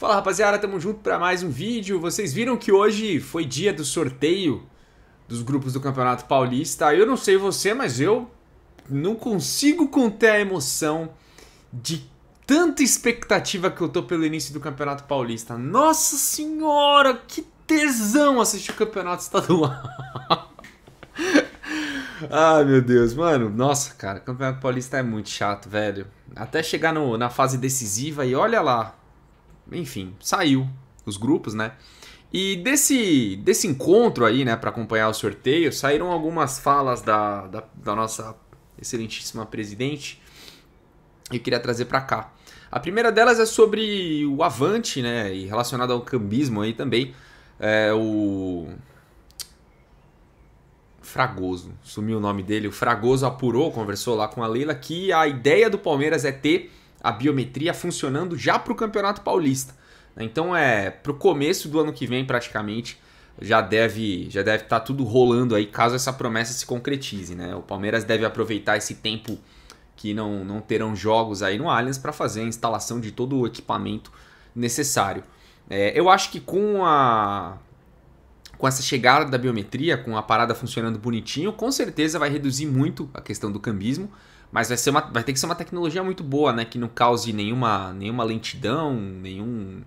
Fala rapaziada, tamo junto para mais um vídeo. Vocês viram que hoje foi dia do sorteio dos grupos do Campeonato Paulista. Eu não sei você, mas eu não consigo conter a emoção de tanta expectativa que eu tô pelo início do Campeonato Paulista. Nossa senhora, que tesão assistir o Campeonato Estadual. ah, meu Deus, mano. Nossa, cara, Campeonato Paulista é muito chato, velho. Até chegar no, na fase decisiva e olha lá, enfim, saiu os grupos, né? E desse, desse encontro aí, né, para acompanhar o sorteio, saíram algumas falas da, da, da nossa excelentíssima presidente e eu queria trazer para cá. A primeira delas é sobre o Avante, né, e relacionado ao cambismo aí também, é o Fragoso, sumiu o nome dele, o Fragoso apurou, conversou lá com a Leila que a ideia do Palmeiras é ter a biometria funcionando já para o Campeonato Paulista. Né? Então é para o começo do ano que vem praticamente já deve já deve estar tá tudo rolando aí caso essa promessa se concretize, né? O Palmeiras deve aproveitar esse tempo que não, não terão jogos aí no Allianz para fazer a instalação de todo o equipamento necessário. É, eu acho que com a com essa chegada da biometria, com a parada funcionando bonitinho, com certeza vai reduzir muito a questão do cambismo. Mas vai, ser uma, vai ter que ser uma tecnologia muito boa, né? Que não cause nenhuma, nenhuma lentidão, nenhum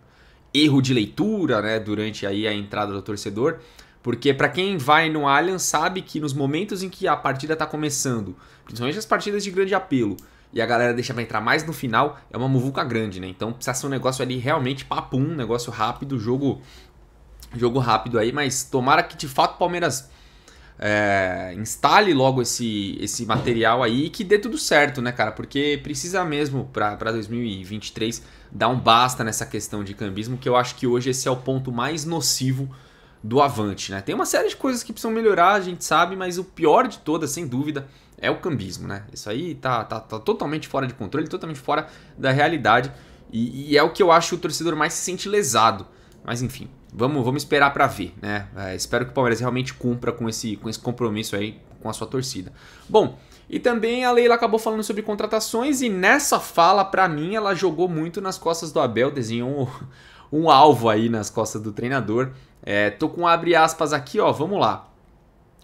erro de leitura, né? Durante aí a entrada do torcedor. Porque para quem vai no Allianz sabe que nos momentos em que a partida está começando, principalmente as partidas de grande apelo, e a galera deixa pra entrar mais no final, é uma muvuca grande, né? Então precisa ser um negócio ali realmente papum, um negócio rápido, jogo jogo rápido aí, mas tomara que de fato o Palmeiras é, instale logo esse, esse material aí e que dê tudo certo, né, cara? Porque precisa mesmo para 2023 dar um basta nessa questão de cambismo, que eu acho que hoje esse é o ponto mais nocivo do Avante, né? Tem uma série de coisas que precisam melhorar, a gente sabe, mas o pior de todas, sem dúvida, é o cambismo, né? Isso aí tá, tá, tá totalmente fora de controle, totalmente fora da realidade e, e é o que eu acho o torcedor mais se sente lesado. Mas enfim, vamos, vamos esperar para ver, né? É, espero que o Palmeiras realmente cumpra com esse, com esse compromisso aí com a sua torcida. Bom, e também a Leila acabou falando sobre contratações e nessa fala, para mim, ela jogou muito nas costas do Abel, desenhou um, um alvo aí nas costas do treinador. É, tô com abre aspas aqui, ó, vamos lá.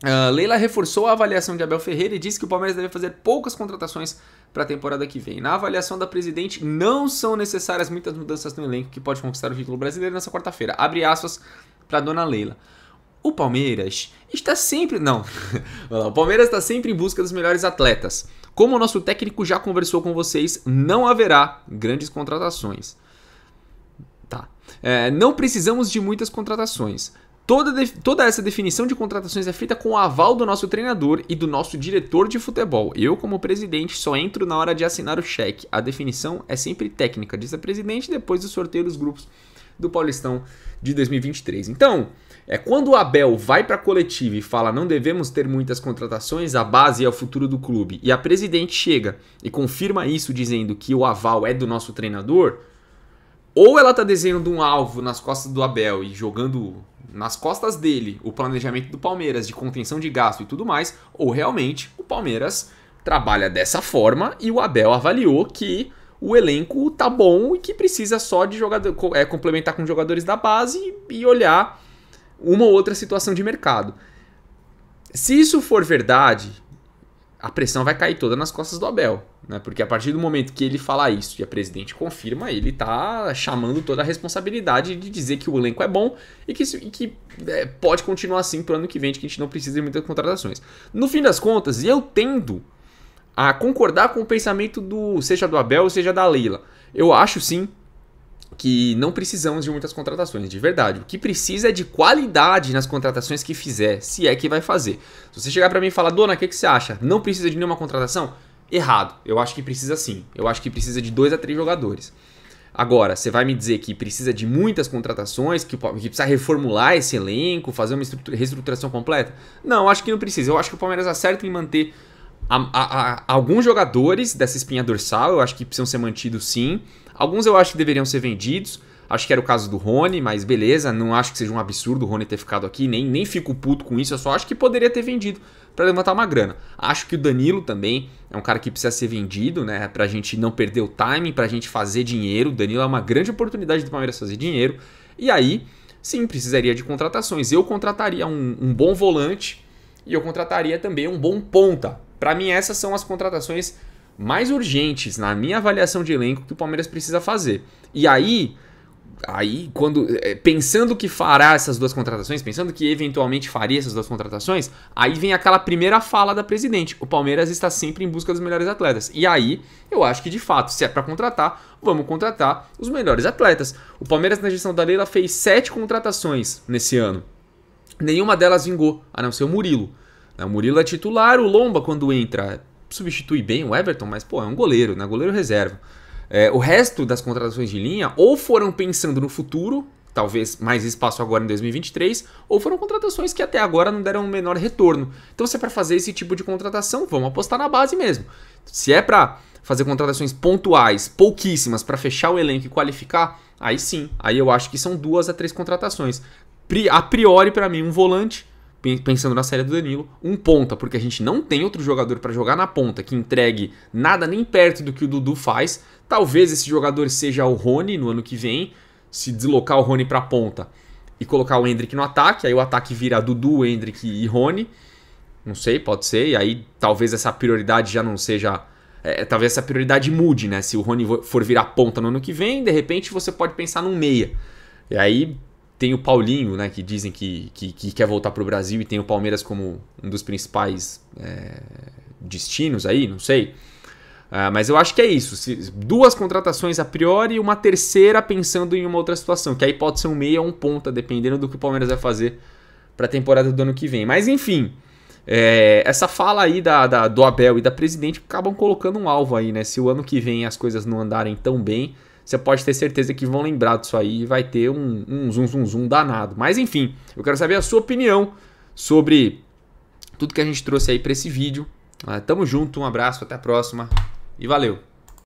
Uh, Leila reforçou a avaliação de Abel Ferreira e disse que o Palmeiras deve fazer poucas contratações para a temporada que vem. Na avaliação da presidente, não são necessárias muitas mudanças no elenco que pode conquistar o título brasileiro nessa quarta-feira. Abre aspas para dona Leila. O Palmeiras está sempre. Não. o Palmeiras está sempre em busca dos melhores atletas. Como o nosso técnico já conversou com vocês, não haverá grandes contratações. Tá. É, não precisamos de muitas contratações. Toda, toda essa definição de contratações é feita com o aval do nosso treinador e do nosso diretor de futebol. Eu, como presidente, só entro na hora de assinar o cheque. A definição é sempre técnica, diz a presidente, depois do sorteio dos grupos do Paulistão de 2023. Então, é quando o Abel vai para a coletiva e fala não devemos ter muitas contratações, a base é o futuro do clube, e a presidente chega e confirma isso dizendo que o aval é do nosso treinador, ou ela está desenhando um alvo nas costas do Abel e jogando nas costas dele o planejamento do Palmeiras de contenção de gasto e tudo mais, ou realmente o Palmeiras trabalha dessa forma e o Abel avaliou que o elenco tá bom e que precisa só de jogador, é, complementar com jogadores da base e olhar uma outra situação de mercado. Se isso for verdade, a pressão vai cair toda nas costas do Abel. Né? Porque a partir do momento que ele falar isso e a presidente confirma, ele está chamando toda a responsabilidade de dizer que o elenco é bom e que, e que é, pode continuar assim para o ano que vem, que a gente não precisa de muitas contratações. No fim das contas, eu tendo a concordar com o pensamento do seja do Abel, ou seja da Leila. Eu acho sim que não precisamos de muitas contratações, de verdade. O que precisa é de qualidade nas contratações que fizer, se é que vai fazer. Se você chegar para mim e falar, dona, o que, que você acha? Não precisa de nenhuma contratação? errado. Eu acho que precisa sim. Eu acho que precisa de dois a três jogadores. Agora, você vai me dizer que precisa de muitas contratações, que, que precisa reformular esse elenco, fazer uma reestruturação completa? Não, acho que não precisa. Eu acho que o Palmeiras acerta em manter a, a, a, alguns jogadores dessa espinha dorsal, eu acho que precisam ser mantidos sim. Alguns eu acho que deveriam ser vendidos. Acho que era o caso do Rony, mas beleza, não acho que seja um absurdo o Rony ter ficado aqui, nem, nem fico puto com isso, eu só acho que poderia ter vendido para levantar uma grana. Acho que o Danilo também é um cara que precisa ser vendido, né? Para a gente não perder o timing, para a gente fazer dinheiro. O Danilo é uma grande oportunidade do Palmeiras fazer dinheiro. E aí, sim, precisaria de contratações. Eu contrataria um, um bom volante e eu contrataria também um bom ponta. Para mim, essas são as contratações mais urgentes na minha avaliação de elenco que o Palmeiras precisa fazer. E aí aí, quando é, é, pensando que fará essas duas contratações, pensando que eventualmente faria essas duas contratações, aí vem aquela primeira fala da presidente: o Palmeiras está sempre em busca dos melhores atletas. E aí, eu acho que de fato, se é para contratar, vamos contratar os melhores atletas. O Palmeiras na gestão da Leila fez sete contratações nesse ano. Nenhuma delas vingou, a não ser o Murilo. Né, o Murilo é titular, o Lomba quando entra substitui bem o Everton, mas pô, é um goleiro, né? Goleiro reserva. É, o resto das contratações de linha ou foram pensando no futuro, talvez mais espaço agora em 2023, ou foram contratações que até agora não deram um menor retorno. Então, se é para fazer esse tipo de contratação, vamos apostar na base mesmo. Se é para fazer contratações pontuais, pouquíssimas, para fechar o elenco e qualificar, aí sim, aí eu acho que são duas a três contratações. A priori, para mim, um volante pensando na série do Danilo, um ponta, porque a gente não tem outro jogador para jogar na ponta que entregue nada nem perto do que o Dudu faz. Talvez esse jogador seja o Rony no ano que vem, se deslocar o Rony para ponta e colocar o Hendrick no ataque, aí o ataque vira Dudu, Hendrick e Rony. Não sei, pode ser, e aí talvez essa prioridade já não seja é, é talvez essa prioridade mude, né? Se o Rony for virar ponta no ano que vem, de repente você pode pensar num meia. E aí tem o Paulinho, né, que dizem que, que, que quer voltar para o Brasil e tem o Palmeiras como um dos principais é, destinos aí, não sei. Ah, mas eu acho que é isso. Se, duas contratações a priori e uma terceira pensando em uma outra situação, que aí pode ser um meia ou um ponta, dependendo do que o Palmeiras vai fazer para a temporada do ano que vem. Mas enfim, é, essa fala aí da, da, do Abel e da presidente acabam colocando um alvo aí, né? Se o ano que vem as coisas não andarem tão bem, você pode ter certeza que vão lembrar disso aí e vai ter um, um zoom, zoom, zoom danado. Mas enfim, eu quero saber a sua opinião sobre tudo que a gente trouxe aí para esse vídeo. Ah, tamo junto, um abraço, até a próxima e valeu!